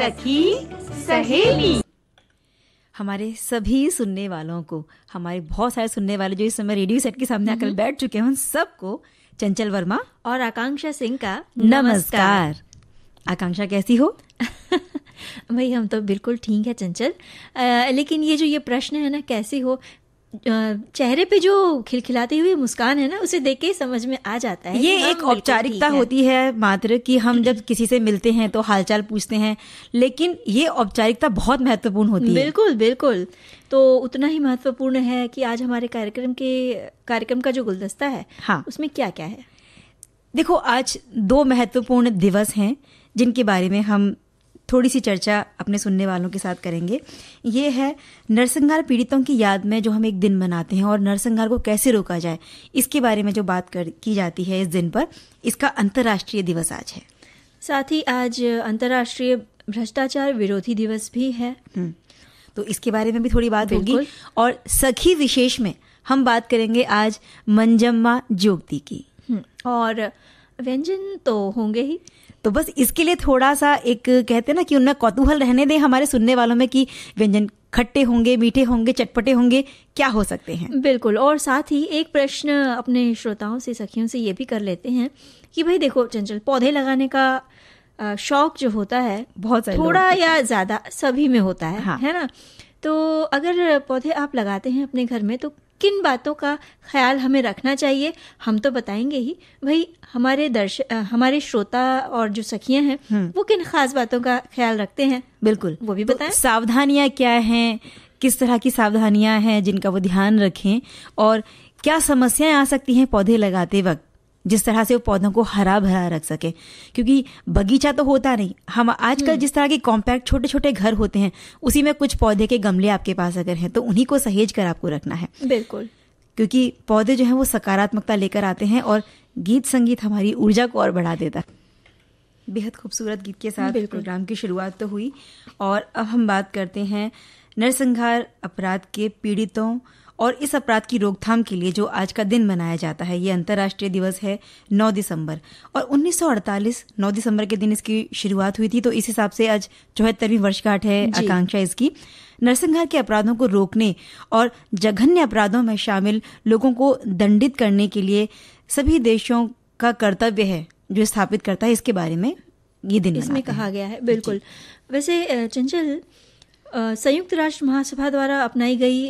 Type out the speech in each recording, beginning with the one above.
सखी सहेली हमारे सभी सुनने वालों को हमारे बहुत सारे सुनने वाले जो इस समय रेडियो सेट के सामने आकर हम्म। बैठ चुके हैं उन सबको चंचल वर्मा और आकांक्षा सिंह का नमस्कार आकांक्षा कैसी हो भाई हम तो बिल्कुल ठीक है चंचल आ, लेकिन ये जो ये प्रश्न है ना कैसी हो चेहरे पे जो खिलखिलाती हुई मुस्कान है ना उसे देख के समझ में आ जाता है ये हाँ, एक औपचारिकता होती है मात्र कि हम जब किसी से मिलते हैं तो हालचाल पूछते हैं लेकिन ये औपचारिकता बहुत महत्वपूर्ण होती है बिल्कुल बिल्कुल तो उतना ही महत्वपूर्ण है कि आज हमारे कार्यक्रम के कार्यक्रम का जो गुलदस्ता है हाँ उसमें क्या क्या है देखो आज दो महत्वपूर्ण दिवस हैं जिनके बारे में हम थोड़ी सी चर्चा अपने सुनने वालों के साथ करेंगे ये है नरसंहार पीड़ितों की याद में जो हम एक दिन मनाते हैं और नरसंहार को कैसे रोका जाए इसके बारे में जो बात कर की जाती है इस दिन पर इसका अंतर्राष्ट्रीय दिवस आज है साथ ही आज अंतर्राष्ट्रीय भ्रष्टाचार विरोधी दिवस भी है हम्म, तो इसके बारे में भी थोड़ी बात होगी और सखी विशेष में हम बात करेंगे आज मंजम्मा ज्योति की हम्म, और व्यंजन तो होंगे ही तो बस इसके लिए थोड़ा सा एक कहते हैं ना कि उनमें कौतूहल रहने दें हमारे सुनने वालों में कि व्यंजन खट्टे होंगे मीठे होंगे चटपटे होंगे क्या हो सकते हैं बिल्कुल और साथ ही एक प्रश्न अपने श्रोताओं से सखियों से ये भी कर लेते हैं कि भाई देखो चंचल पौधे लगाने का शौक जो होता है बहुत थोड़ा या ज्यादा सभी में होता है हाँ। है ना तो अगर पौधे आप लगाते हैं अपने घर में तो किन बातों का ख्याल हमें रखना चाहिए हम तो बताएंगे ही भाई हमारे दर्श हमारे श्रोता और जो सखियां हैं हम्म। वो किन खास बातों का ख्याल रखते हैं बिल्कुल वो भी तो बताएं तो सावधानियां क्या हैं किस तरह की सावधानियां हैं जिनका वो ध्यान रखें और क्या समस्याएं आ सकती हैं पौधे लगाते वक्त जिस तरह से वो पौधों को हरा भरा रख सके क्योंकि बगीचा तो होता नहीं हम आजकल हम्म। जिस तरह के कॉम्पैक्ट छोटे छोटे घर होते हैं उसी में कुछ पौधे के गमले आपके पास अगर हैं तो उन्हीं को सहेज कर आपको रखना है बिल्कुल क्योंकि पौधे जो हैं वो सकारात्मकता लेकर आते हैं और गीत संगीत हमारी ऊर्जा को और बढ़ा देता है बेहद खूबसूरत गीत के साथ प्रोग्राम की शुरुआत तो हुई और अब हम बात करते हैं नरसंहार अपराध के पीड़ितों और इस अपराध की रोकथाम के लिए जो आज का दिन मनाया जाता है ये अंतर्राष्ट्रीय दिवस है 9 दिसंबर और 1948 9 दिसंबर के दिन इसकी शुरुआत हुई थी तो इस हिसाब से आज चौहत्तरवीं वर्षगांठ है आकांक्षा इसकी नरसंहार के अपराधों को रोकने और जघन्य अपराधों में शामिल लोगों को दंडित करने के लिए सभी देशों का कर्तव्य है जो स्थापित करता है इसके बारे में ये दिन इसमें कहा गया है बिल्कुल वैसे चंचल संयुक्त राष्ट्र महासभा द्वारा अपनाई गई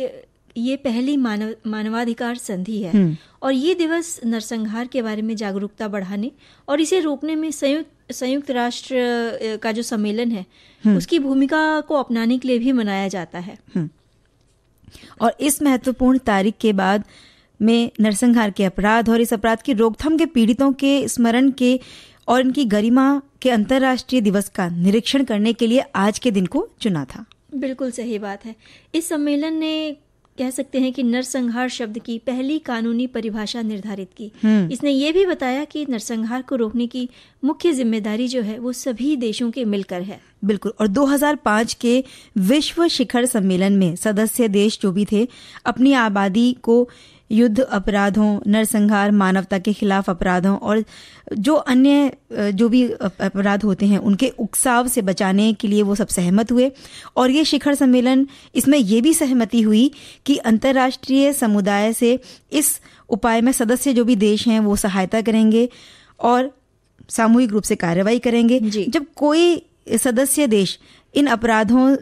ये पहली मानव मानवाधिकार संधि है हम्म। और ये दिवस नरसंहार के बारे में जागरूकता बढ़ाने और इसे रोकने में संयुक्त संयुक्त राष्ट्र का जो सम्मेलन है हम्म। उसकी भूमिका को अपनाने के लिए भी मनाया जाता है हम्म। और इस महत्वपूर्ण तारीख के बाद में नरसंहार के अपराध और इस अपराध की रोकथाम के पीड़ितों के स्मरण के और इनकी गरिमा के अंतर्राष्ट्रीय दिवस का निरीक्षण करने के लिए आज के दिन को चुना था बिल्कुल सही बात है इस सम्मेलन ने कह सकते हैं कि नरसंहार शब्द की पहली कानूनी परिभाषा निर्धारित की हम्म। इसने ये भी बताया कि नरसंहार को रोकने की मुख्य जिम्मेदारी जो है वो सभी देशों के मिलकर है बिल्कुल और 2005 के विश्व शिखर सम्मेलन में सदस्य देश जो भी थे अपनी आबादी को युद्ध अपराधों नरसंहार मानवता के खिलाफ अपराधों और जो अन्य जो भी अपराध होते हैं उनके उकसाव से बचाने के लिए वो सब सहमत हुए और ये शिखर सम्मेलन इसमें ये भी सहमति हुई कि अंतर्राष्ट्रीय समुदाय से इस उपाय में सदस्य जो भी देश हैं वो सहायता करेंगे और सामूहिक रूप से कार्रवाई करेंगे जब कोई सदस्य देश इन अपराधों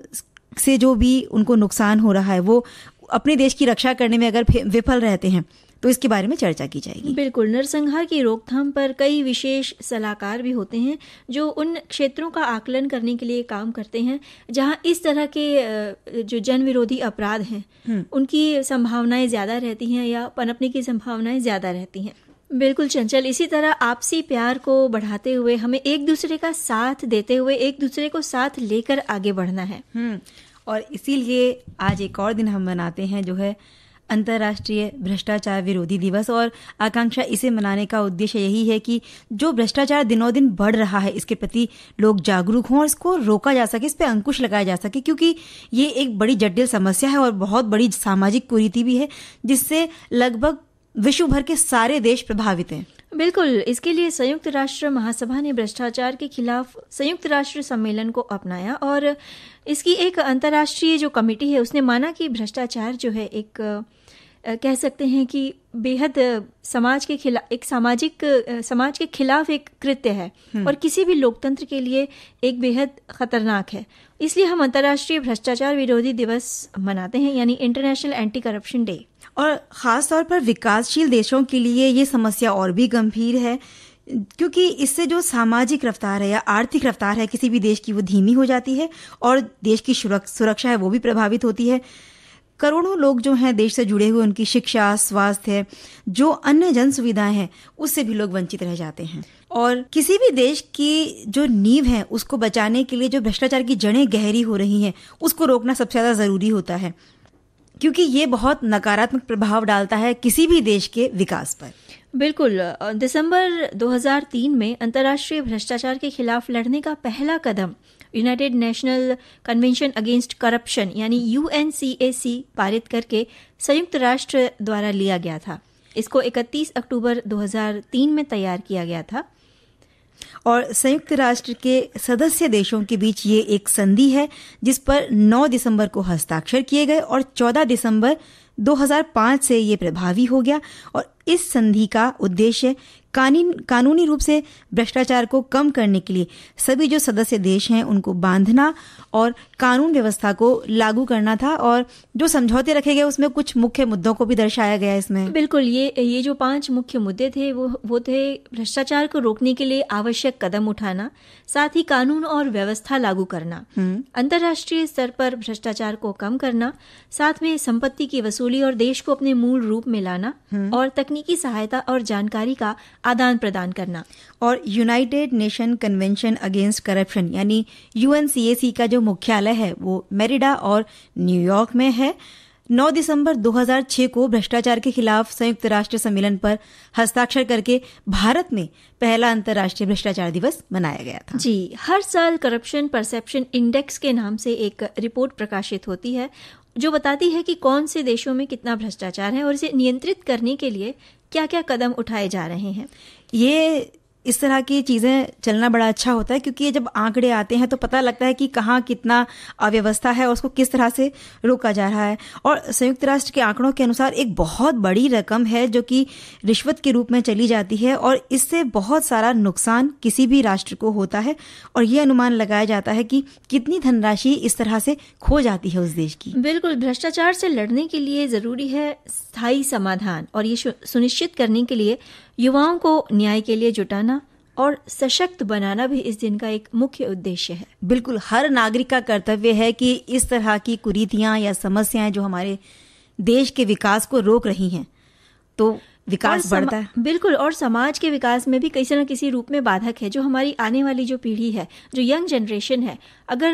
से जो भी उनको नुकसान हो रहा है वो अपने देश की रक्षा करने में अगर विफल रहते हैं तो इसके बारे में चर्चा की जाएगी बिल्कुल नरसंहार की रोकथाम पर कई विशेष सलाहकार भी होते हैं जो उन क्षेत्रों का आकलन करने के लिए काम करते हैं जहां इस तरह के जो जन विरोधी अपराध हैं हम्म। उनकी संभावनाएं ज्यादा रहती हैं या पनपने की संभावनाएं ज्यादा रहती हैं बिल्कुल चंचल इसी तरह आपसी प्यार को बढ़ाते हुए हमें एक दूसरे का साथ देते हुए एक दूसरे को साथ लेकर आगे बढ़ना है हम्म, और इसीलिए आज एक और दिन हम मनाते हैं जो है अंतर्राष्ट्रीय भ्रष्टाचार विरोधी दिवस और आकांक्षा इसे मनाने का उद्देश्य यही है कि जो भ्रष्टाचार दिनों दिन बढ़ रहा है इसके प्रति लोग जागरूक हों और इसको रोका जा सके इस पर अंकुश लगाया जा सके क्योंकि ये एक बड़ी जटिल समस्या है और बहुत बड़ी सामाजिक कुरीति भी है जिससे लगभग विश्व भर के सारे देश प्रभावित हैं बिल्कुल इसके लिए संयुक्त राष्ट्र महासभा ने भ्रष्टाचार के खिलाफ संयुक्त राष्ट्र सम्मेलन को अपनाया और इसकी एक अंतर्राष्ट्रीय जो कमेटी है उसने माना कि भ्रष्टाचार जो है एक कह सकते हैं कि बेहद समाज के खिलाफ एक सामाजिक समाज के खिलाफ एक कृत्य है हम्म। और किसी भी लोकतंत्र के लिए एक बेहद खतरनाक है इसलिए हम अंतर्राष्ट्रीय भ्रष्टाचार विरोधी दिवस मनाते हैं यानी इंटरनेशनल एंटी करप्शन डे और ख़ास तौर पर विकासशील देशों के लिए ये समस्या और भी गंभीर है क्योंकि इससे जो सामाजिक रफ्तार है या आर्थिक रफ्तार है किसी भी देश की वो धीमी हो जाती है और देश की सुरक्षा है वो भी प्रभावित होती है करोड़ों लोग जो हैं देश से जुड़े हुए उनकी शिक्षा स्वास्थ्य जो अन्य जन सुविधाएं हैं उससे भी लोग वंचित रह जाते हैं और किसी भी देश की जो नींव है उसको बचाने के लिए जो भ्रष्टाचार की जड़ें गहरी हो रही हैं उसको रोकना सबसे ज़्यादा ज़रूरी होता है क्योंकि ये बहुत नकारात्मक प्रभाव डालता है किसी भी देश के विकास पर बिल्कुल दिसंबर 2003 में अंतर्राष्ट्रीय भ्रष्टाचार के खिलाफ लड़ने का पहला कदम united national convention against corruption यानी यू पारित करके संयुक्त राष्ट्र द्वारा लिया गया था इसको 31 अक्टूबर 2003 में तैयार किया गया था और संयुक्त राष्ट्र के सदस्य देशों के बीच ये एक संधि है जिस पर 9 दिसंबर को हस्ताक्षर किए गए और 14 दिसंबर 2005 से ये प्रभावी हो गया और इस संधि का उद्देश्य कानून कानूनी रूप से भ्रष्टाचार को कम करने के लिए सभी जो सदस्य देश हैं उनको बांधना और कानून व्यवस्था को लागू करना था और जो समझौते रखे गए उसमें कुछ मुख्य मुद्दों को भी दर्शाया गया इसमें बिल्कुल ये ये जो पांच मुख्य मुद्दे थे वो वो थे भ्रष्टाचार को रोकने के लिए आवश्यक कदम उठाना साथ ही कानून और व्यवस्था लागू करना हम्म। अंतर्राष्ट्रीय स्तर पर भ्रष्टाचार को कम करना साथ में संपत्ति की वसूली और देश को अपने मूल रूप में लाना हम्म। और तकनीक तकनीकी सहायता और जानकारी का आदान प्रदान करना और united nation convention against corruption यानी यू का जो मुख्यालय है वो मेरिडा और न्यूयॉर्क में है 9 दिसंबर 2006 को भ्रष्टाचार के खिलाफ संयुक्त राष्ट्र सम्मेलन पर हस्ताक्षर करके भारत में पहला अंतर्राष्ट्रीय भ्रष्टाचार दिवस मनाया गया था जी हर साल करप्शन परसेप्शन इंडेक्स के नाम से एक रिपोर्ट प्रकाशित होती है जो बताती है कि कौन से देशों में कितना भ्रष्टाचार है और इसे नियंत्रित करने के लिए क्या क्या कदम उठाए जा रहे हैं ये इस तरह की चीज़ें चलना बड़ा अच्छा होता है क्योंकि ये जब आंकड़े आते हैं तो पता लगता है कि कहाँ कितना अव्यवस्था है और उसको किस तरह से रोका जा रहा है और संयुक्त राष्ट्र के आंकड़ों के अनुसार एक बहुत बड़ी रकम है जो कि रिश्वत के रूप में चली जाती है और इससे बहुत सारा नुकसान किसी भी राष्ट्र को होता है और ये अनुमान लगाया जाता है कि कितनी धनराशि इस तरह से खो जाती है उस देश की बिल्कुल भ्रष्टाचार से लड़ने के लिए ज़रूरी है स्थायी समाधान और ये सुनिश्चित करने के लिए युवाओं को न्याय के लिए जुटाना और सशक्त बनाना भी इस दिन का एक मुख्य उद्देश्य है बिल्कुल हर नागरिक का कर्तव्य है कि इस तरह की कुरीतियां या समस्याएं जो हमारे देश के विकास को रोक रही हैं तो विकास बढ़ता है बिल्कुल और समाज के विकास में भी किसी न किसी रूप में बाधक है जो हमारी आने वाली जो पीढ़ी है जो यंग जनरेशन है अगर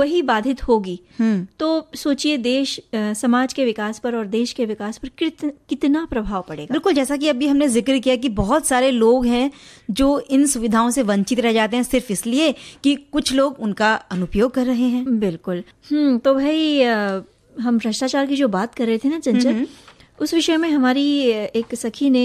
वही बाधित होगी हम्म। तो सोचिए देश समाज के विकास पर और देश के विकास पर कितना प्रभाव पड़ेगा बिल्कुल जैसा कि अभी हमने जिक्र किया कि बहुत सारे लोग हैं जो इन सुविधाओं से वंचित रह जाते हैं सिर्फ इसलिए कि कुछ लोग उनका अनुपयोग कर रहे हैं बिल्कुल हम्म तो भाई हम भ्रष्टाचार की जो बात कर रहे थे ना चंचल हम्म, हम्म। उस विषय में हमारी एक सखी ने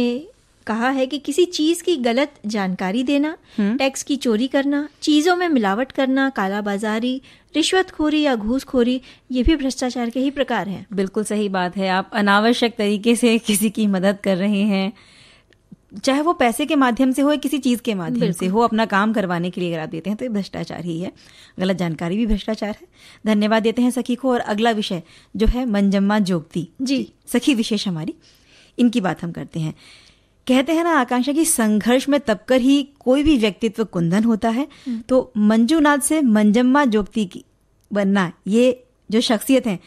कहा है कि किसी चीज की गलत जानकारी देना हम्म। टैक्स की चोरी करना चीजों में मिलावट करना कालाबाजारी रिश्वतखोरी या घूसखोरी ये भी भ्रष्टाचार के ही प्रकार हैं बिल्कुल सही बात है आप अनावश्यक तरीके से किसी की मदद कर रहे हैं चाहे वो पैसे के माध्यम से हो या किसी चीज के माध्यम से हो अपना काम करवाने के लिए करा देते हैं तो भ्रष्टाचार ही है गलत जानकारी भी भ्रष्टाचार है धन्यवाद देते हैं सखी को और अगला विषय जो है मंजम्मा जोगती जी सखी विशेष हमारी इनकी बात हम करते हैं कहते हैं ना आकांक्षा की संघर्ष में तबकर ही कोई भी व्यक्तित्व कुंदन होता है हम्म। तो मंजूनाथ से मंजम्मा जोगती की बनना ये जो शख्सियत है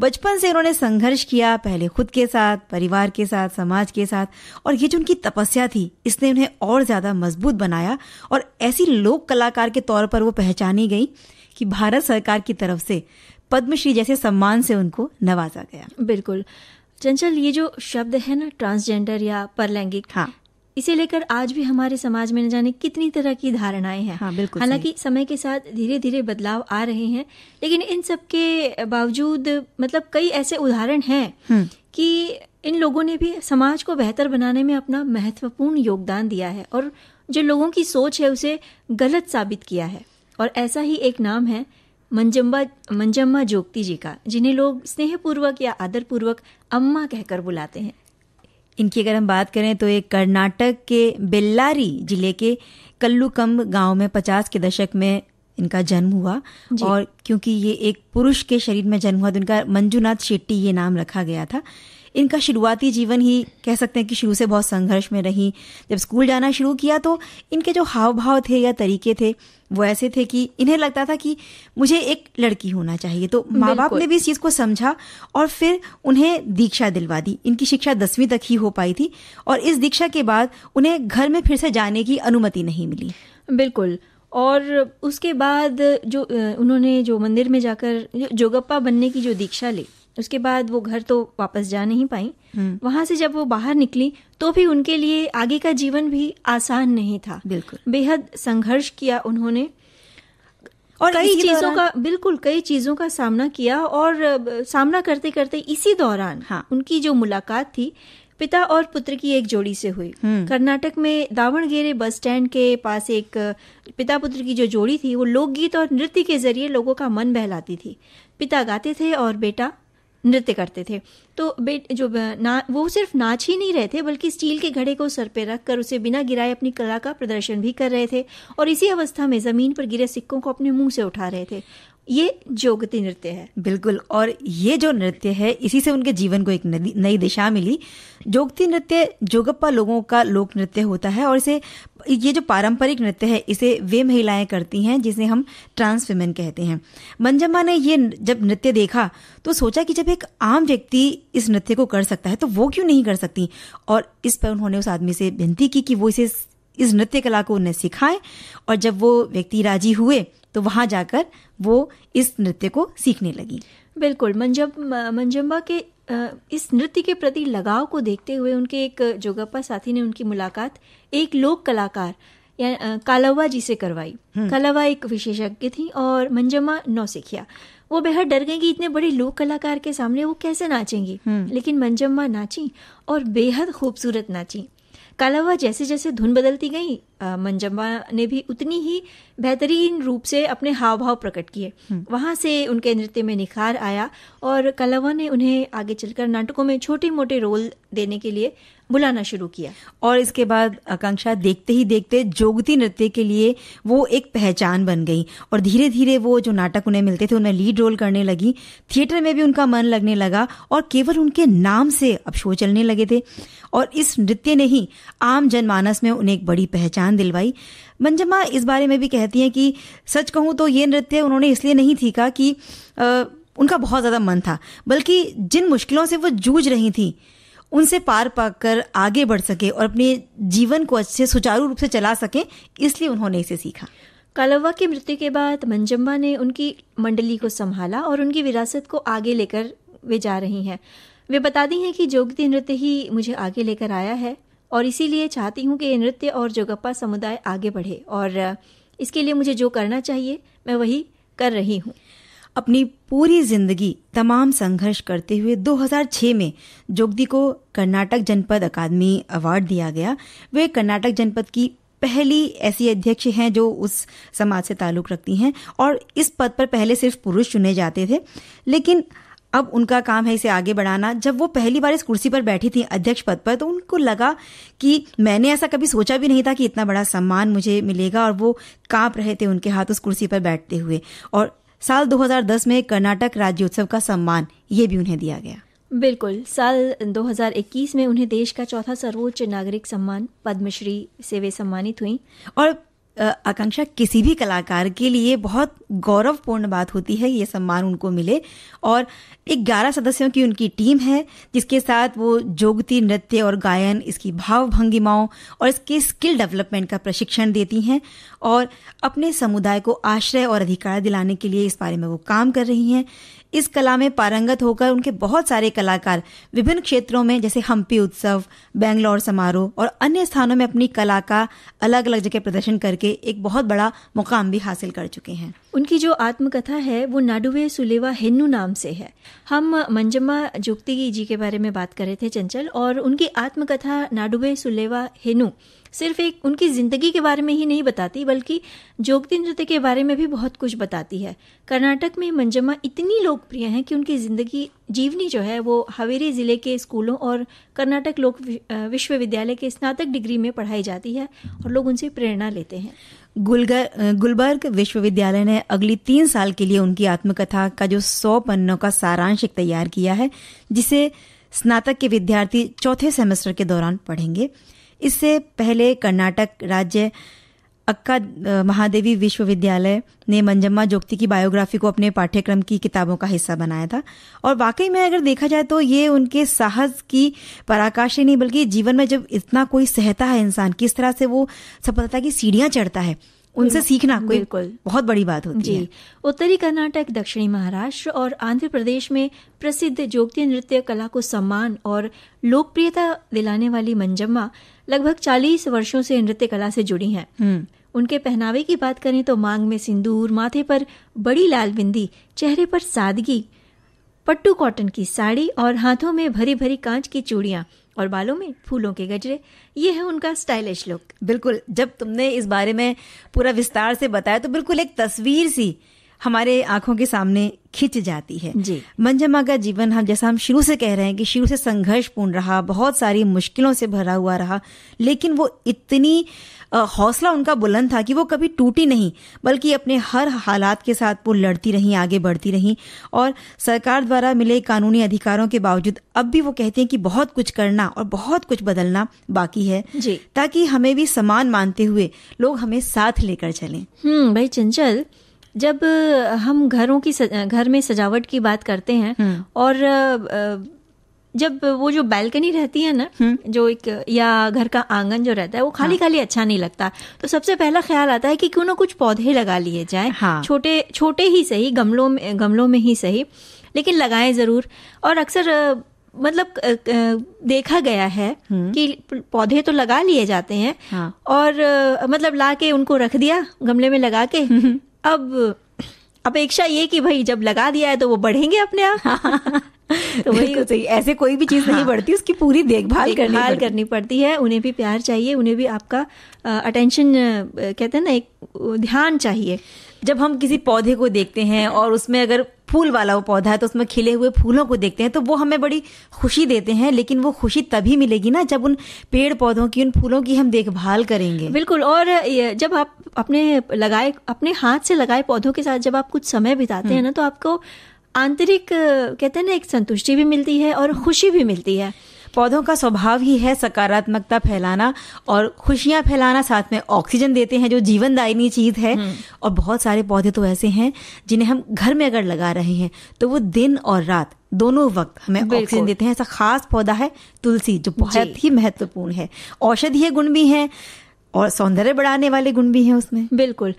बचपन से उन्होंने संघर्ष किया पहले खुद के साथ परिवार के साथ समाज के साथ और ये जो उनकी तपस्या थी इसने उन्हें और ज़्यादा मजबूत बनाया और ऐसी लोक कलाकार के तौर पर वो पहचानी गई कि भारत सरकार की तरफ से पद्मश्री जैसे सम्मान से उनको नवाजा गया बिल्कुल चंचल ये जो शब्द है ना ट्रांसजेंडर या परलैंगिक हाँ इसे लेकर आज भी हमारे समाज में न जाने कितनी तरह की धारणाएं हैं हाँ, बिल्कुल हालांकि समय के साथ धीरे धीरे बदलाव आ रहे हैं लेकिन इन सब के बावजूद मतलब कई ऐसे उदाहरण हैं हम्म। कि इन लोगों ने भी समाज को बेहतर बनाने में अपना महत्वपूर्ण योगदान दिया है और जो लोगों की सोच है उसे गलत साबित किया है और ऐसा ही एक नाम है मंजम्बा मंजम्मा जोगती जी का जिन्हें लोग स्नेहपूर्वक या आदरपूर्वक अम्मा कहकर बुलाते हैं इनकी अगर हम बात करें तो एक कर्नाटक के बेल्लारी जिले के कल्लूकम गांव में पचास के दशक में इनका जन्म हुआ और क्योंकि ये एक पुरुष के शरीर में जन्म हुआ तो इनका मंजूनाथ शेट्टी ये नाम रखा गया था इनका शुरुआती जीवन ही कह सकते हैं कि शुरू से बहुत संघर्ष में रही जब स्कूल जाना शुरू किया तो इनके जो हाव भाव थे या तरीके थे वो ऐसे थे कि इन्हें लगता था कि मुझे एक लड़की होना चाहिए तो माँ बाप ने भी इस चीज़ को समझा और फिर उन्हें दीक्षा दिलवा दी इनकी शिक्षा दसवीं तक ही हो पाई थी और इस दीक्षा के बाद उन्हें घर में फिर से जाने की अनुमति नहीं मिली बिल्कुल और उसके बाद जो उन्होंने जो मंदिर में जाकर जोगप्पा बनने की जो दीक्षा ली उसके बाद वो घर तो वापस जा नहीं पाई हम्म। वहां से जब वो बाहर निकली तो भी उनके लिए आगे का जीवन भी आसान नहीं था बिल्कुल बेहद संघर्ष किया उन्होंने और कई चीजों का बिल्कुल कई चीजों का सामना किया और सामना करते करते इसी दौरान हाँ। उनकी जो मुलाकात थी पिता और पुत्र की एक जोड़ी से हुई हम्म। कर्नाटक में दावणगेरे बस स्टैंड के पास एक पिता पुत्र की जो जोड़ी थी वो लोकगीत और नृत्य के जरिए लोगों का मन बहलाती थी पिता गाते थे और बेटा नृत्य करते थे तो बेट जो ना वो सिर्फ नाच ही नहीं रहे थे बल्कि स्टील के घड़े को सर पर रख कर उसे बिना गिराए अपनी कला का प्रदर्शन भी कर रहे थे और इसी अवस्था में ज़मीन पर गिरे सिक्कों को अपने मुंह से उठा रहे थे ये जोगती नृत्य है बिल्कुल और ये जो नृत्य है इसी से उनके जीवन को एक नई दिशा मिली जोगती नृत्य जोगप्पा लोगों का लोक नृत्य होता है और इसे ये जो पारंपरिक नृत्य है इसे वे महिलाएं करती हैं जिसे हम ट्रांस विमेन कहते हैं मंजम्मा ने ये जब नृत्य देखा तो सोचा कि जब एक आम व्यक्ति इस नृत्य को कर सकता है तो वो क्यों नहीं कर सकती और इस पर उन्होंने उस आदमी से विनती की कि वो इसे इस नृत्य कला को उन्हें सिखाएं और जब वो व्यक्ति राजी हुए तो वहां जाकर वो इस नृत्य को सीखने लगी बिल्कुल मंजब मंजम्बा के इस नृत्य के प्रति लगाव को देखते हुए उनके एक जोगप्पा साथी ने उनकी मुलाकात एक लोक कलाकार कालावा जी से करवाई हम्म। कालावा एक विशेषज्ञ थी और मंजम्मा नौ सीखिया वो बेहद डर गई कि इतने बड़े लोक कलाकार के सामने वो कैसे नाचेंगी हम्म। लेकिन मंजम्मा नाची और बेहद खूबसूरत नाची कालावा जैसे जैसे धुन बदलती गई मंजम्मा ने भी उतनी ही बेहतरीन रूप से अपने हाव भाव प्रकट किए हम्म। वहाँ से उनके नृत्य में निखार आया और कलावा ने उन्हें आगे चलकर नाटकों में छोटे मोटे रोल देने के लिए बुलाना शुरू किया और इसके बाद आकांक्षा देखते ही देखते जोगती नृत्य के लिए वो एक पहचान बन गई और धीरे धीरे वो जो नाटक उन्हें मिलते थे उन्हें लीड रोल करने लगी थिएटर में भी उनका मन लगने लगा और केवल उनके नाम से अब शो चलने लगे थे और इस नृत्य ने ही आम जनमानस में उन्हें एक बड़ी पहचान ध्यान दिलवाई मंजमा इस बारे में भी कहती हैं कि सच कहूँ तो ये नृत्य उन्होंने इसलिए नहीं सीखा कि आ, उनका बहुत ज़्यादा मन था बल्कि जिन मुश्किलों से वो जूझ रही थी उनसे पार पाकर आगे बढ़ सके और अपने जीवन को अच्छे सुचारू रूप से चला सके इसलिए उन्होंने इसे सीखा कालवा की मृत्यु के बाद मंजम्मा ने उनकी मंडली को संभाला और उनकी विरासत को आगे लेकर वे जा रही हैं वे बता दी हैं कि जोगती नृत्य ही मुझे आगे लेकर आया है और इसीलिए चाहती हूँ कि ये नृत्य और जोगप्पा समुदाय आगे बढ़े और इसके लिए मुझे जो करना चाहिए मैं वही कर रही हूँ अपनी पूरी जिंदगी तमाम संघर्ष करते हुए 2006 में जोगदी को कर्नाटक जनपद अकादमी अवार्ड दिया गया वे कर्नाटक जनपद की पहली ऐसी अध्यक्ष हैं जो उस समाज से ताल्लुक रखती हैं और इस पद पर पहले सिर्फ पुरुष चुने जाते थे लेकिन अब उनका काम है इसे आगे बढ़ाना जब वो पहली बार इस कुर्सी पर बैठी थी अध्यक्ष पद पर तो उनको लगा कि मैंने ऐसा कभी सोचा भी नहीं था कि इतना बड़ा सम्मान मुझे मिलेगा और वो कांप रहे थे उनके हाथ उस कुर्सी पर बैठते हुए और साल 2010 में कर्नाटक राज्योत्सव का सम्मान ये भी उन्हें दिया गया बिल्कुल साल 2021 में उन्हें देश का चौथा सर्वोच्च नागरिक सम्मान पद्मश्री से वे सम्मानित हुई और आकांक्षा किसी भी कलाकार के लिए बहुत गौरवपूर्ण बात होती है ये सम्मान उनको मिले और ग्यारह सदस्यों की उनकी टीम है जिसके साथ वो जोगती नृत्य और गायन इसकी भाव भंगिमाओं और इसके स्किल डेवलपमेंट का प्रशिक्षण देती हैं और अपने समुदाय को आश्रय और अधिकार दिलाने के लिए इस बारे में वो काम कर रही हैं इस कला में पारंगत होकर उनके बहुत सारे कलाकार विभिन्न क्षेत्रों में जैसे हम्पी उत्सव बेंगलोर समारोह और अन्य स्थानों में अपनी कला का अलग अलग जगह प्रदर्शन करके एक बहुत बड़ा मुकाम भी हासिल कर चुके हैं उनकी जो आत्मकथा है वो नाडुवे सुलेवा हिन्नू नाम से है हम मंजम्मा जुगतिगी जी के बारे में बात कर रहे थे चंचल और उनकी आत्मकथा नाडुवे सुलेवा हिन्नू सिर्फ एक उनकी ज़िंदगी के बारे में ही नहीं बताती बल्कि जोगती नृत्य के बारे में भी बहुत कुछ बताती है कर्नाटक में मंजम्मा इतनी लोकप्रिय हैं कि उनकी ज़िंदगी जीवनी जो है वो हवेरी ज़िले के स्कूलों और कर्नाटक लोक विश्वविद्यालय के स्नातक डिग्री में पढ़ाई जाती है और लोग उनसे प्रेरणा लेते हैं गुलबर्ग विश्वविद्यालय ने अगली तीन साल के लिए उनकी आत्मकथा का जो सौ पन्नों का सारांश तैयार किया है जिसे स्नातक के विद्यार्थी चौथे सेमेस्टर के दौरान पढ़ेंगे इससे पहले कर्नाटक राज्य अक्का महादेवी विश्वविद्यालय ने मंजम्मा जोगती की बायोग्राफी को अपने पाठ्यक्रम की किताबों का हिस्सा बनाया था और वाकई में अगर देखा जाए तो ये उनके साहस की पराकाष्ठा नहीं बल्कि जीवन में जब इतना कोई सहता है इंसान किस तरह से वो सफलता की सीढ़ियाँ चढ़ता है उनसे सीखना कोई बिल्कुल बहुत बड़ी बात होती जी। है उत्तरी कर्नाटक दक्षिणी महाराष्ट्र और आंध्र प्रदेश में प्रसिद्ध जोगती नृत्य कला को सम्मान और लोकप्रियता दिलाने वाली मंजम्मा लगभग 40 वर्षों से नृत्य कला से जुड़ी हैं हम्म। उनके पहनावे की बात करें तो मांग में सिंदूर माथे पर बड़ी लाल बिंदी चेहरे पर सादगी पट्टू कॉटन की साड़ी और हाथों में भरी भरी कांच की चूड़ियां और बालों में फूलों के गजरे ये है उनका स्टाइलिश लुक बिल्कुल जब तुमने इस बारे में पूरा विस्तार से बताया तो बिल्कुल एक तस्वीर सी हमारे आंखों के सामने खिंच जाती है जी मंजमा का जीवन हम जैसा हम शुरू से कह रहे हैं कि शुरू से संघर्षपूर्ण रहा बहुत सारी मुश्किलों से भरा हुआ रहा लेकिन वो इतनी हौसला उनका बुलंद था कि वो कभी टूटी नहीं बल्कि अपने हर हालात के साथ वो लड़ती रहीं आगे बढ़ती रहीं और सरकार द्वारा मिले कानूनी अधिकारों के बावजूद अब भी वो कहती हैं कि बहुत कुछ करना और बहुत कुछ बदलना बाकी है जी ताकि हमें भी समान मानते हुए लोग हमें साथ लेकर चलें हम्म भाई चंचल जब हम घरों की घर में सजावट की बात करते हैं हम्म। और जब वो जो बैल्कनी रहती है ना हम्म। जो एक या घर का आंगन जो रहता है वो खाली हाँ। खाली अच्छा नहीं लगता तो सबसे पहला ख्याल आता है कि क्यों ना कुछ पौधे लगा लिए जाए हाँ। छोटे छोटे ही सही गमलों में गमलों में ही सही लेकिन लगाएं जरूर और अक्सर मतलब देखा गया है हम्म। कि पौधे तो लगा लिए जाते हैं हाँ। और मतलब ला के उनको रख दिया गमले में लगा के अब अपेक्षा ये कि भाई जब लगा दिया है तो वो बढ़ेंगे अपने आप हाँ, तो वही तो तो सही ऐसे कोई भी चीज़ हाँ, नहीं बढ़ती उसकी पूरी देखभाल देख करनी करनी पड़ती है उन्हें भी प्यार चाहिए उन्हें भी आपका अटेंशन कहते हैं ना एक ध्यान चाहिए जब हम किसी पौधे को देखते हैं और उसमें अगर फूल वाला वो पौधा है तो उसमें खिले हुए फूलों को देखते हैं तो वो हमें बड़ी खुशी देते हैं लेकिन वो खुशी तभी मिलेगी ना जब उन पेड़ पौधों की उन फूलों की हम देखभाल करेंगे बिल्कुल और जब आप अपने लगाए अपने हाथ से लगाए पौधों के साथ जब आप कुछ समय बिताते हैं हम्म। ना तो आपको आंतरिक कहते हैं ना एक संतुष्टि भी मिलती है और खुशी भी मिलती है पौधों का स्वभाव ही है सकारात्मकता फैलाना और खुशियां फैलाना साथ में ऑक्सीजन देते हैं जो जीवनदायिनी चीज़ है हम्म। और बहुत सारे पौधे तो ऐसे हैं जिन्हें हम घर में अगर लगा रहे हैं तो वो दिन और रात दोनों वक्त हमें ऑक्सीजन देते हैं ऐसा खास पौधा है तुलसी जो बहुत ही महत्वपूर्ण है औषधीय गुण भी हैं और सौंदर्य बढ़ाने वाले गुण भी हैं उसमें बिल्कुल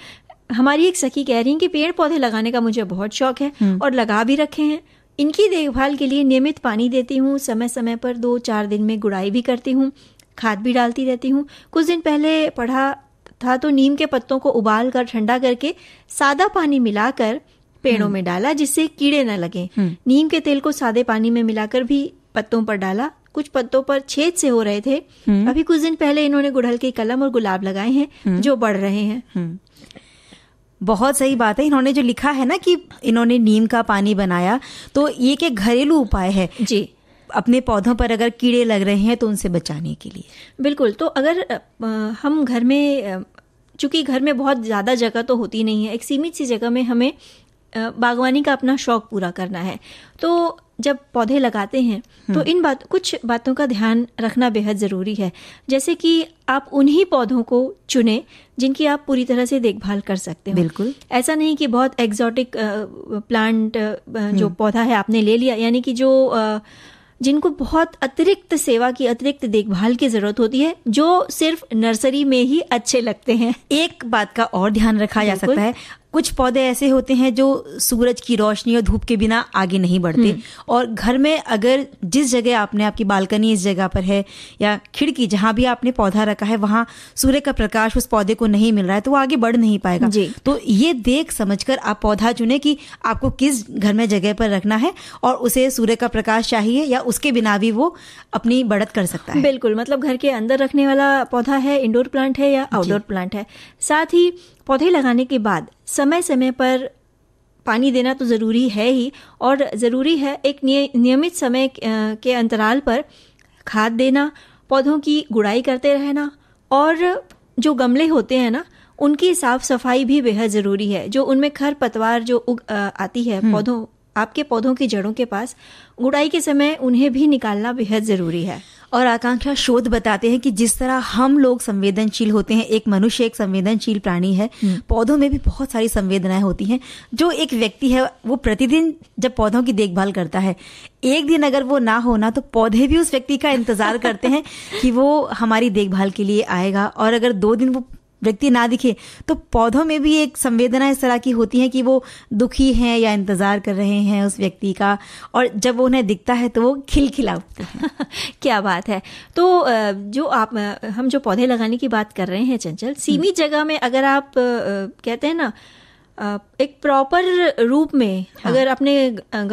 हमारी एक सखी कह रही है कि पेड़ पौधे लगाने का मुझे बहुत शौक है हम्म। और लगा भी रखे हैं इनकी देखभाल के लिए नियमित पानी देती हूँ समय समय पर दो चार दिन में गुड़ाई भी करती हूँ खाद भी डालती रहती हूँ कुछ दिन पहले पढ़ा था तो नीम के पत्तों को उबाल कर ठंडा करके सादा पानी मिलाकर पेड़ों हम्म। में डाला जिससे कीड़े न लगे हम्म। नीम के तेल को सादे पानी में मिलाकर भी पत्तों पर डाला कुछ पत्तों पर छेद से हो रहे थे हम्म। अभी कुछ दिन पहले इन्होंने गुड़हल के कलम और गुलाब लगाए हैं जो बढ़ रहे हैं बहुत सही बात है इन्होंने जो लिखा है ना कि इन्होंने नीम का पानी बनाया तो ये एक घरेलू उपाय है जी अपने पौधों पर अगर कीड़े लग रहे हैं तो उनसे बचाने के लिए बिल्कुल तो अगर हम घर में चूंकि घर में बहुत ज़्यादा जगह तो होती नहीं है एक सीमित सी जगह में हमें बागवानी का अपना शौक पूरा करना है तो जब पौधे लगाते हैं तो हम्म। इन बात कुछ बातों का ध्यान रखना बेहद ज़रूरी है जैसे कि आप उन्हीं पौधों को चुने जिनकी आप पूरी तरह से देखभाल कर सकते हैं बिल्कुल ऐसा नहीं कि बहुत एग्जॉटिक प्लांट जो हम्म। पौधा है आपने ले लिया यानी कि जो जिनको बहुत अतिरिक्त सेवा की अतिरिक्त देखभाल की जरूरत होती है जो सिर्फ नर्सरी में ही अच्छे लगते हैं एक बात का और ध्यान रखा जा सकता है कुछ पौधे ऐसे होते हैं जो सूरज की रोशनी और धूप के बिना आगे नहीं बढ़ते हम्म। और घर में अगर जिस जगह आपने आपकी बालकनी इस जगह पर है या खिड़की जहां भी आपने पौधा रखा है वहां सूर्य का प्रकाश उस पौधे को नहीं मिल रहा है तो वो आगे बढ़ नहीं पाएगा तो ये देख समझ कर आप पौधा चुने कि आपको किस घर में जगह पर रखना है और उसे सूर्य का प्रकाश चाहिए या उसके बिना भी वो अपनी बढ़त कर सकता है बिल्कुल मतलब घर के अंदर रखने वाला पौधा है इंडोर प्लांट है या आउटडोर प्लांट है साथ ही पौधे लगाने के बाद समय समय पर पानी देना तो ज़रूरी है ही और ज़रूरी है एक नियमित समय के अंतराल पर खाद देना पौधों की गुड़ाई करते रहना और जो गमले होते हैं ना उनकी साफ सफाई भी बेहद ज़रूरी है जो उनमें खर पतवार जो उग आ, आती है हम्म। पौधों आपके पौधों की जड़ों के पास गुड़ाई के समय उन्हें भी निकालना बेहद ज़रूरी है और आकांक्षा शोध बताते हैं कि जिस तरह हम लोग संवेदनशील होते हैं एक मनुष्य एक संवेदनशील प्राणी है हम्म। पौधों में भी बहुत सारी संवेदनाएं होती हैं जो एक व्यक्ति है वो प्रतिदिन जब पौधों की देखभाल करता है एक दिन अगर वो ना होना तो पौधे भी उस व्यक्ति का इंतजार करते हैं कि वो हमारी देखभाल के लिए आएगा और अगर दो दिन वो व्यक्ति ना दिखे तो पौधों में भी एक संवेदना इस तरह की होती है कि वो दुखी हैं या इंतज़ार कर रहे हैं उस व्यक्ति का और जब वो उन्हें दिखता है तो वो खिलखिला उठते हैं क्या बात है तो जो आप हम जो पौधे लगाने की बात कर रहे हैं चंचल सीमित हम्म। जगह में अगर आप कहते हैं ना एक प्रॉपर रूप में हाँ। अगर अपने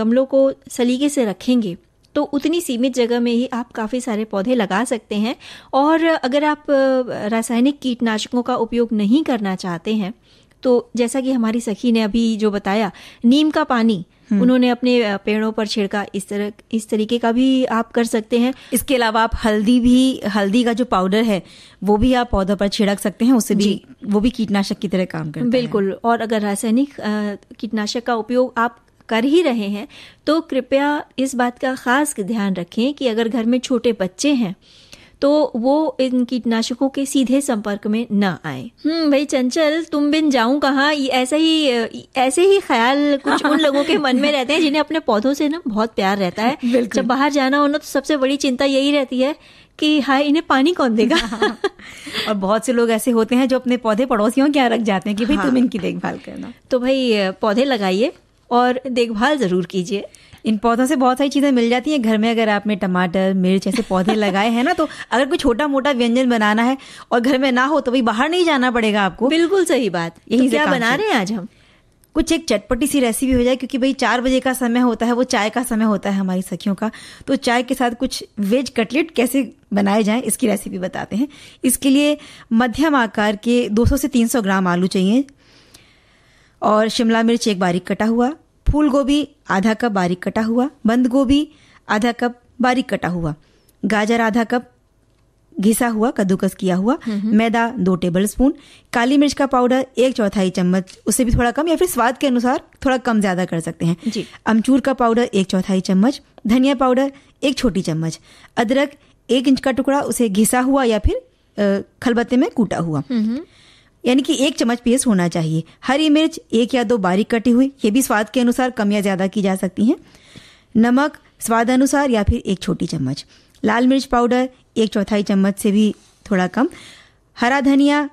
गमलों को सलीके से रखेंगे तो उतनी सीमित जगह में ही आप काफ़ी सारे पौधे लगा सकते हैं और अगर आप रासायनिक कीटनाशकों का उपयोग नहीं करना चाहते हैं तो जैसा कि हमारी सखी ने अभी जो बताया नीम का पानी हम्म। उन्होंने अपने पेड़ों पर छिड़का इस तरह इस तरीके का भी आप कर सकते हैं इसके अलावा आप हल्दी भी हल्दी का जो पाउडर है वो भी आप पौधों पर छिड़क सकते हैं उससे भी वो भी कीटनाशक की तरह काम करता बिल्कुल है। और अगर रासायनिक कीटनाशक का उपयोग आप कर ही रहे हैं तो कृपया इस बात का ख़ास ध्यान रखें कि अगर घर में छोटे बच्चे हैं तो वो इन कीटनाशकों के सीधे संपर्क में न आए हम्म भाई चंचल तुम बिन जाऊं कहाँ ऐसा ही ऐसे ही ख्याल कुछ उन लोगों के मन में रहते हैं जिन्हें अपने पौधों से ना बहुत प्यार रहता है जब बाहर जाना हो ना तो सबसे बड़ी चिंता यही रहती है कि हाय इन्हें पानी कौन देगा और बहुत से लोग ऐसे होते हैं जो अपने पौधे पड़ोसियों के यहाँ रख जाते हैं कि भाई हाँ। तुम इनकी देखभाल करना तो भाई पौधे लगाइए और देखभाल ज़रूर कीजिए इन पौधों से बहुत सारी चीज़ें मिल जाती हैं घर में अगर आपने टमाटर मिर्च ऐसे पौधे लगाए हैं ना तो अगर कोई छोटा मोटा व्यंजन बनाना है और घर में ना हो तो भाई बाहर नहीं जाना पड़ेगा आपको बिल्कुल सही बात यही तो क्या बना रहे हैं आज हम कुछ एक चटपटी सी रेसिपी हो जाए क्योंकि भाई चार बजे का समय होता है वो चाय का समय होता है हमारी सखियों का तो चाय के साथ कुछ वेज कटलेट कैसे बनाए जाएं इसकी रेसिपी बताते हैं इसके लिए मध्यम आकार के 200 से 300 ग्राम आलू चाहिए और शिमला मिर्च एक बारीक कटा हुआ फूल गोभी आधा कप बारीक कटा हुआ बंद गोभी आधा कप बारीक कटा हुआ गाजर आधा कप घिसा हुआ कद्दूकस किया हुआ मैदा दो टेबल स्पून काली मिर्च का पाउडर एक चौथाई चम्मच उससे भी थोड़ा कम या फिर स्वाद के अनुसार थोड़ा कम ज्यादा कर सकते हैं जी। अमचूर का पाउडर एक चौथाई चम्मच धनिया पाउडर एक छोटी चम्मच अदरक एक इंच का टुकड़ा उसे घिसा हुआ या फिर खलबत्ते में कूटा हुआ यानी कि एक चम्मच पेस्ट होना चाहिए हरी मिर्च एक या दो बारीक कटी हुई ये भी स्वाद के अनुसार कम या ज़्यादा की जा सकती हैं नमक स्वाद अनुसार या फिर एक छोटी चम्मच लाल मिर्च पाउडर एक चौथाई चम्मच से भी थोड़ा कम हरा धनिया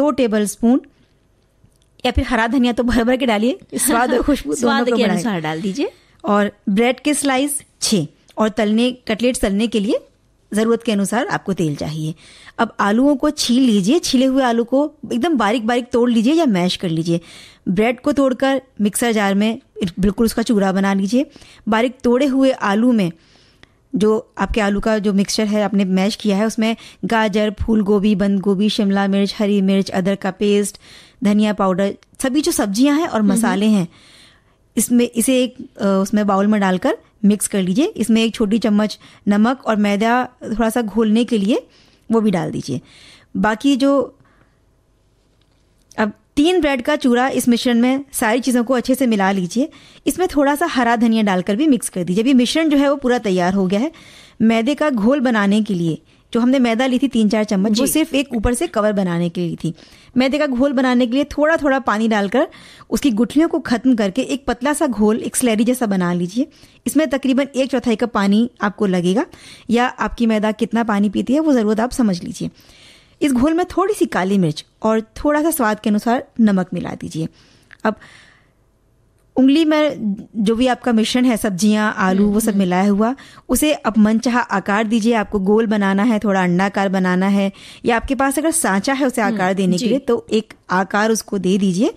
दो टेबल स्पून या फिर हरा धनिया तो भर भर के डालिए स्वाद और खुशबू स्वाद के अनुसार डाल दीजिए और ब्रेड के स्लाइस छः और तलने कटलेट तलने के लिए ज़रूरत के अनुसार आपको तेल चाहिए अब आलूओं को छील लीजिए छीले हुए आलू को एकदम बारीक बारीक तोड़ लीजिए या मैश कर लीजिए ब्रेड को तोड़कर मिक्सर जार में बिल्कुल उसका चूरा बना लीजिए बारीक तोड़े हुए आलू में जो आपके आलू का जो मिक्सचर है आपने मैश किया है उसमें गाजर फूल गोभी बंद गोभी शिमला मिर्च हरी मिर्च अदरक का पेस्ट धनिया पाउडर सभी जो सब्जियां हैं और मसाले हैं इसमें इसे एक उसमें बाउल में डालकर मिक्स कर लीजिए इसमें एक छोटी चम्मच नमक और मैदा थोड़ा सा घोलने के लिए वो भी डाल दीजिए बाकी जो अब तीन ब्रेड का चूड़ा इस मिश्रण में सारी चीज़ों को अच्छे से मिला लीजिए इसमें थोड़ा सा हरा धनिया डालकर भी मिक्स कर दीजिए अभी मिश्रण जो है वो पूरा तैयार हो गया है मैदे का घोल बनाने के लिए जो हमने मैदा ली थी तीन चार चम्मच वो सिर्फ एक ऊपर से कवर बनाने के लिए थी मैदे का घोल बनाने के लिए थोड़ा थोड़ा पानी डालकर उसकी गुठलियों को ख़त्म करके एक पतला सा घोल एक स्लैरी जैसा बना लीजिए इसमें तकरीबन एक चौथाई कप पानी आपको लगेगा या आपकी मैदा कितना पानी पीती है वो ज़रूरत आप समझ लीजिए इस घोल में थोड़ी सी काली मिर्च और थोड़ा सा स्वाद के अनुसार नमक मिला दीजिए अब उंगली में जो भी आपका मिश्रण है सब्जियां आलू वो सब हम्म, हम्म। मिलाया हुआ उसे आप मनचाह आकार दीजिए आपको गोल बनाना है थोड़ा अंडाकार बनाना है या आपके पास अगर सांचा है उसे हम्म, आकार देने के लिए तो एक आकार उसको दे दीजिए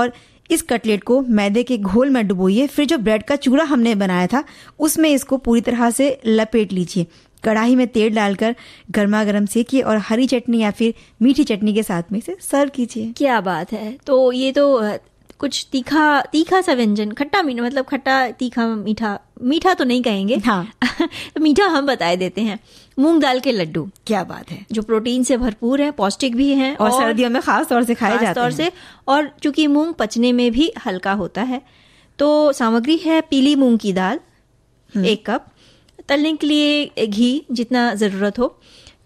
और इस कटलेट को मैदे के घोल में डुबोइए फिर जो ब्रेड का चूड़ा हमने बनाया था उसमें इसको पूरी तरह से लपेट लीजिए कढ़ाई में तेल डालकर गर्मा गर्म सेकिए और हरी चटनी या फिर मीठी चटनी के साथ में इसे सर्व कीजिए क्या बात है तो ये तो कुछ तीखा तीखा सा व्यंजन खट्टा मीठा मतलब खट्टा तीखा मीठा मीठा तो नहीं कहेंगे हाँ तो मीठा हम बताए देते हैं मूंग दाल के लड्डू क्या बात है जो प्रोटीन से भरपूर है पौष्टिक भी है और, और सर्दियों में खास तौर से खाए जाते तौर से और चूंकि मूंग पचने में भी हल्का होता है तो सामग्री है पीली मूंग की दाल हम्म। एक कप तलने के लिए घी जितना ज़रूरत हो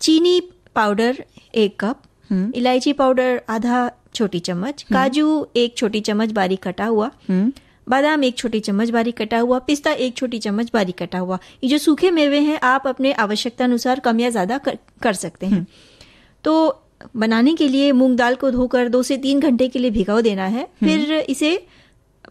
चीनी पाउडर एक कप हम्म। इलायची पाउडर आधा छोटी चम्मच हम्म। काजू एक छोटी चम्मच बारीक कटा हुआ हम्म। बादाम एक छोटी चम्मच बारीक कटा हुआ पिस्ता एक छोटी चम्मच बारीक कटा हुआ ये जो सूखे मेवे हैं आप अपने आवश्यकता अनुसार कम या ज्यादा कर, कर सकते हैं हम्म। तो बनाने के लिए मूंग दाल को धोकर दो से तीन घंटे के लिए भिगो देना है फिर इसे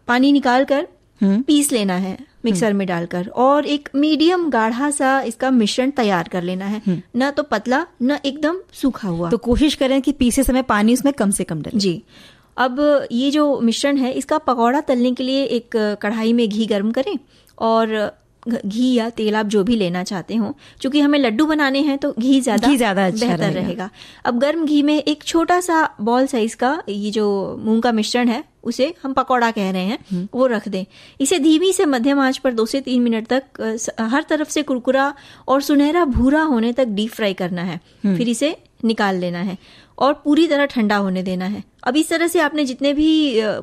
पानी निकाल कर पीस लेना है मिक्सर में डालकर और एक मीडियम गाढ़ा सा इसका मिश्रण तैयार कर लेना है हम्म। न तो पतला न एकदम सूखा हुआ तो कोशिश करें कि पीसे समय पानी उसमें कम से कम डले जी अब ये जो मिश्रण है इसका पकौड़ा तलने के लिए एक कढ़ाई में घी गर्म करें और घी या तेल आप जो भी लेना चाहते हो क्योंकि हमें लड्डू बनाने हैं तो घी ज्यादा घी ज्यादा अच्छा बेहतर रहेगा।, रहेगा अब गर्म घी में एक छोटा सा बॉल साइज का ये जो मूंग का मिश्रण है उसे हम पकौड़ा कह रहे हैं हम्म। वो रख दें इसे धीमी से मध्यम आंच पर दो से तीन मिनट तक हर तरफ से कुरकुरा और सुनहरा भूरा होने तक डीप फ्राई करना है हम्म। फिर इसे निकाल लेना है और पूरी तरह ठंडा होने देना है अब इस तरह से आपने जितने भी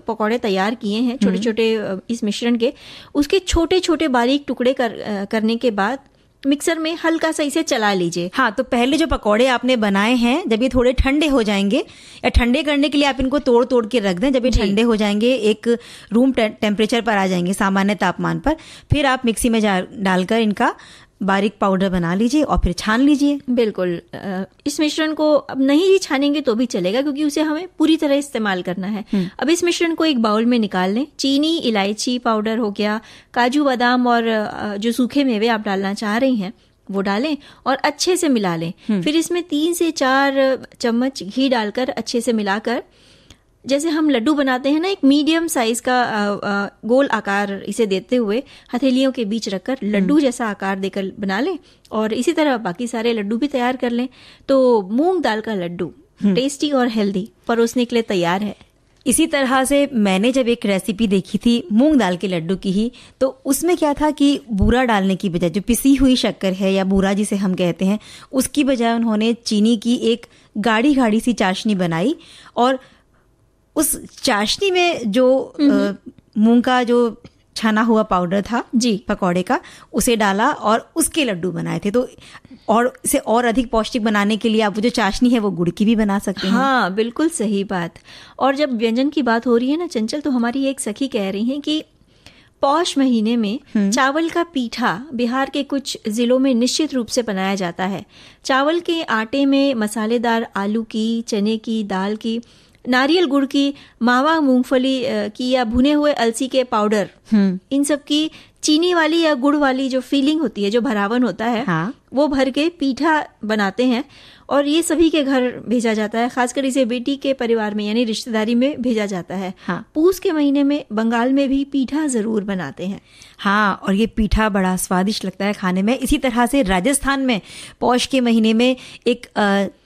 पकौड़े तैयार किए हैं छोटे हम्म। छोटे इस मिश्रण के उसके छोटे छोटे बारीक टुकड़े कर करने के बाद मिक्सर में हल्का सा इसे चला लीजिए हाँ तो पहले जो पकौड़े आपने बनाए हैं जब ये थोड़े ठंडे हो जाएंगे या ठंडे करने के लिए आप इनको तोड़ तोड़ के रख दें जब ये ठंडे हो जाएंगे एक रूम टेम्परेचर पर आ जाएंगे सामान्य तापमान पर फिर आप मिक्सी में डालकर इनका बारीक पाउडर बना लीजिए और फिर छान लीजिए बिल्कुल इस मिश्रण को अब नहीं भी छानेंगे तो भी चलेगा क्योंकि उसे हमें पूरी तरह इस्तेमाल करना है हम्म। अब इस मिश्रण को एक बाउल में निकाल लें चीनी इलायची पाउडर हो गया काजू बादाम और जो सूखे मेवे आप डालना चाह रही हैं वो डालें और अच्छे से मिला लें हम्म। फिर इसमें तीन से चार चम्मच घी डालकर अच्छे से मिलाकर जैसे हम लड्डू बनाते हैं ना एक मीडियम साइज का गोल आकार इसे देते हुए हथेलियों के बीच रखकर लड्डू हम्म। जैसा आकार देकर बना लें और इसी तरह बाकी सारे लड्डू भी तैयार कर लें तो मूंग दाल का लड्डू हम्म। टेस्टी और हेल्दी परोसने के लिए तैयार है इसी तरह से मैंने जब एक रेसिपी देखी थी मूंग दाल के लड्डू की ही तो उसमें क्या था कि बूरा डालने की बजाय जो पिसी हुई शक्कर है या बूरा जिसे हम कहते हैं उसकी बजाय उन्होंने चीनी की एक गाढ़ी गाढ़ी सी चाशनी बनाई और उस चाशनी में जो मूंग का जो छाना हुआ पाउडर था जी पकौड़े का उसे डाला और उसके लड्डू बनाए थे तो और इसे और अधिक पौष्टिक बनाने के लिए आप वो जो चाशनी है वो गुड़ की भी बना सकते हैं हाँ बिल्कुल सही बात और जब व्यंजन की बात हो रही है ना चंचल तो हमारी एक सखी कह रही है कि पौष महीने में हम्म। चावल का पीठा बिहार के कुछ जिलों में निश्चित रूप से बनाया जाता है चावल के आटे में मसालेदार आलू की चने की दाल की नारियल गुड़ की मावा मूंगफली की या भुने हुए अलसी के पाउडर हम्म। इन सब की चीनी वाली या गुड़ वाली जो फीलिंग होती है जो भरावन होता है हाँ? वो भर के पीठा बनाते हैं और ये सभी के घर भेजा जाता है खासकर इसे बेटी के परिवार में यानी रिश्तेदारी में भेजा जाता है हाँ पूस के महीने में बंगाल में भी पीठा ज़रूर बनाते हैं हाँ और ये पीठा बड़ा स्वादिष्ट लगता है खाने में इसी तरह से राजस्थान में पौष के महीने में एक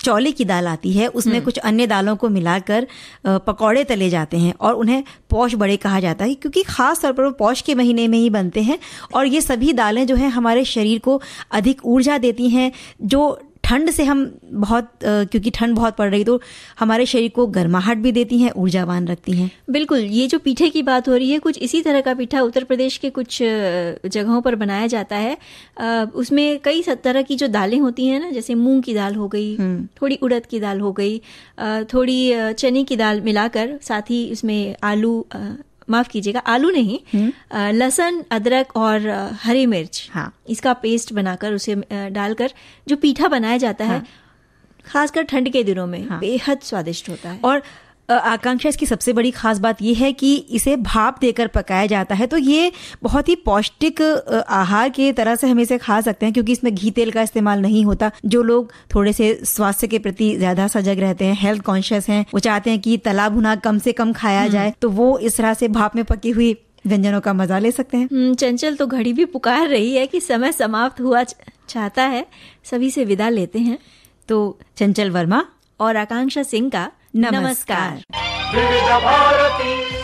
चौले की दाल आती है उसमें हम्म। कुछ अन्य दालों को मिलाकर पकौड़े तले जाते हैं और उन्हें पौष बड़े कहा जाता है क्योंकि खास तौर पर वो पौष के महीने में ही बनते हैं और ये सभी दालें जो हैं हमारे शरीर को अधिक ऊर्जा ठंडा देती हैं जो ठंड से हम बहुत क्योंकि ठंड बहुत पड़ रही तो हमारे शरीर को गर्माहट भी देती हैं ऊर्जावान रखती हैं बिल्कुल ये जो पीठे की बात हो रही है कुछ इसी तरह का पीठा उत्तर प्रदेश के कुछ जगहों पर बनाया जाता है उसमें कई तरह की जो दालें होती हैं ना जैसे मूंग की दाल हो गई हम्म। थोड़ी उड़द की दाल हो गई थोड़ी चने की दाल मिलाकर साथ ही उसमें आलू माफ कीजिएगा आलू नहीं हम्म। लहसन अदरक और हरी मिर्च हाँ इसका पेस्ट बनाकर उसे डालकर जो पीठा बनाया जाता हाँ. है खासकर ठंड के दिनों में हाँ. बेहद स्वादिष्ट होता है और आकांक्षा इसकी सबसे बड़ी खास बात यह है कि इसे भाप देकर पकाया जाता है तो ये बहुत ही पौष्टिक आहार के तरह से हम इसे खा सकते हैं क्योंकि इसमें घी तेल का इस्तेमाल नहीं होता जो लोग थोड़े से स्वास्थ्य के प्रति ज्यादा सजग रहते हैं हेल्थ कॉन्शियस हैं वो चाहते हैं कि तला भुना कम से कम खाया हम्म। जाए तो वो इस तरह से भाप में पकी हुई व्यंजनों का मजा ले सकते हैं हम्म, चंचल तो घड़ी भी पुकार रही है कि समय समाप्त हुआ चाहता है सभी से विदा लेते हैं तो चंचल वर्मा और आकांक्षा सिंह का नमस्कार विविध भारती